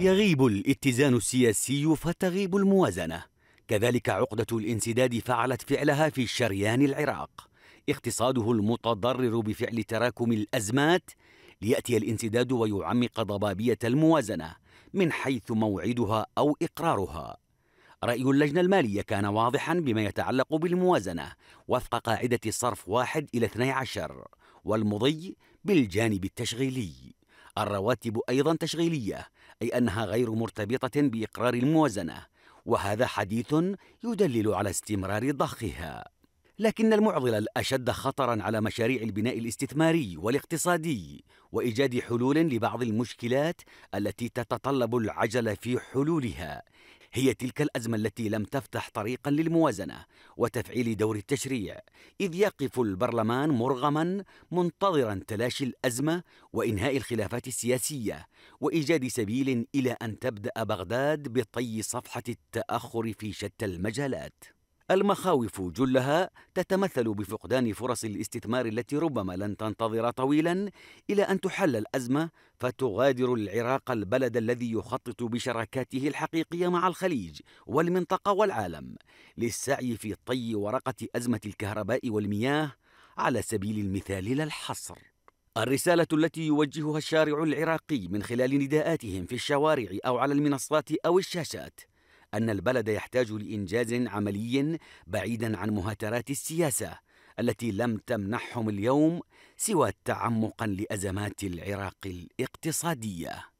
يغيب الاتزان السياسي فتغيب الموازنة كذلك عقدة الانسداد فعلت فعلها في شريان العراق اقتصاده المتضرر بفعل تراكم الأزمات ليأتي الانسداد ويعمق ضبابية الموازنة من حيث موعدها أو إقرارها رأي اللجنة المالية كان واضحا بما يتعلق بالموازنة وفق قاعدة الصرف 1 إلى 12 والمضي بالجانب التشغيلي الرواتب أيضا تشغيلية أي أنها غير مرتبطة بإقرار الموازنة وهذا حديث يدلل على استمرار ضخها لكن المعضل الأشد خطرا على مشاريع البناء الاستثماري والاقتصادي وإيجاد حلول لبعض المشكلات التي تتطلب العجل في حلولها هي تلك الأزمة التي لم تفتح طريقا للموازنة وتفعيل دور التشريع إذ يقف البرلمان مرغما منتظرا تلاشي الأزمة وإنهاء الخلافات السياسية وإيجاد سبيل إلى أن تبدأ بغداد بطي صفحة التأخر في شتى المجالات المخاوف جلها تتمثل بفقدان فرص الاستثمار التي ربما لن تنتظر طويلا الى ان تحل الازمه فتغادر العراق البلد الذي يخطط بشراكاته الحقيقيه مع الخليج والمنطقه والعالم للسعي في طي ورقه ازمه الكهرباء والمياه على سبيل المثال لا الحصر الرسالة التي يوجهها الشارع العراقي من خلال نداءاتهم في الشوارع أو على المنصات أو الشاشات أن البلد يحتاج لإنجاز عملي بعيدا عن مهاترات السياسة التي لم تمنحهم اليوم سوى تعمقا لأزمات العراق الاقتصادية